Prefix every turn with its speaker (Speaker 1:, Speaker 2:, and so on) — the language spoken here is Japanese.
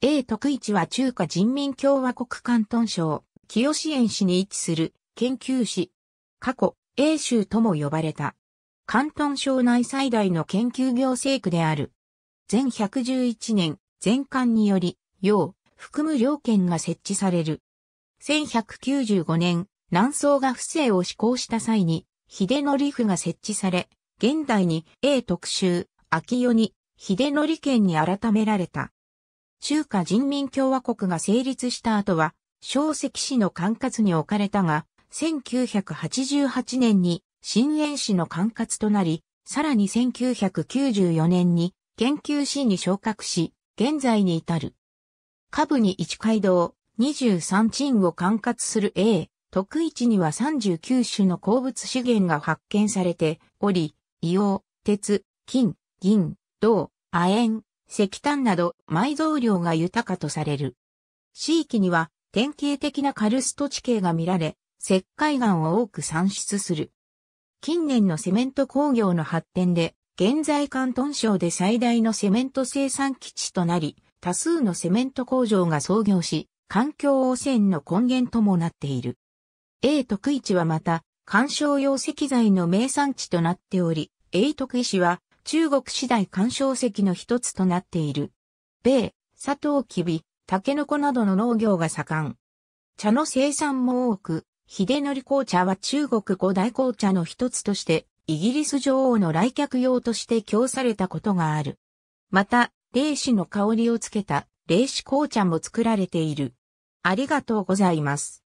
Speaker 1: A 徳一は中華人民共和国関東省、清園市に位置する研究市。過去、A 州とも呼ばれた。関東省内最大の研究行政区である。全111年、全館により、要、含む両県が設置される。1195年、南宋が不正を施行した際に、秀則府が設置され、現代に A 特集、秋代に秀則県に改められた。中華人民共和国が成立した後は、小石市の管轄に置かれたが、1988年に新園市の管轄となり、さらに1994年に研究市に昇格し、現在に至る。下部に一街道、23チンを管轄する A、特一には39種の鉱物資源が発見されており、硫黄、鉄、金、銀、銅、亜鉛、石炭など埋蔵量が豊かとされる。地域には典型的なカルスト地形が見られ、石灰岩を多く産出する。近年のセメント工業の発展で、現在関東省で最大のセメント生産基地となり、多数のセメント工場が創業し、環境汚染の根源ともなっている。A 徳市はまた、観賞用石材の名産地となっており、A 徳市は中国次第干渉石の一つとなっている。米、砂糖きび、タケノコなどの農業が盛ん。茶の生産も多く、秀典紅茶は中国五大紅茶の一つとして、イギリス女王の来客用として供されたことがある。また、霊子の香りをつけた霊子紅茶も作られている。ありがとうございます。